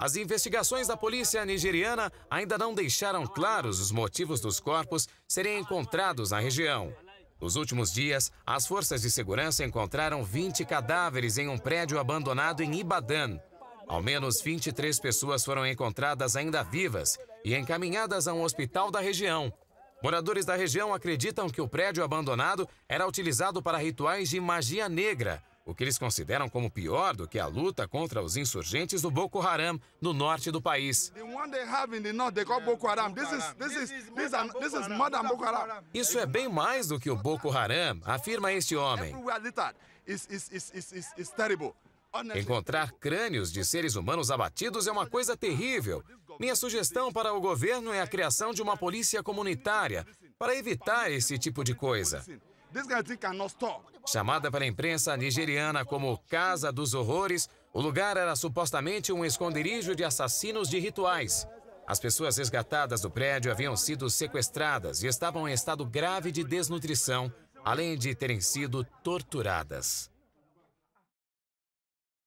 As investigações da polícia nigeriana ainda não deixaram claros os motivos dos corpos serem encontrados na região. Nos últimos dias, as forças de segurança encontraram 20 cadáveres em um prédio abandonado em Ibadan. Ao menos 23 pessoas foram encontradas ainda vivas e encaminhadas a um hospital da região. Moradores da região acreditam que o prédio abandonado era utilizado para rituais de magia negra o que eles consideram como pior do que a luta contra os insurgentes do Boko Haram no norte do país. Isso é bem mais do que o Boko Haram, afirma este homem. Encontrar crânios de seres humanos abatidos é uma coisa terrível. Minha sugestão para o governo é a criação de uma polícia comunitária para evitar esse tipo de coisa. Chamada pela imprensa nigeriana como Casa dos Horrores, o lugar era supostamente um esconderijo de assassinos de rituais. As pessoas resgatadas do prédio haviam sido sequestradas e estavam em estado grave de desnutrição, além de terem sido torturadas.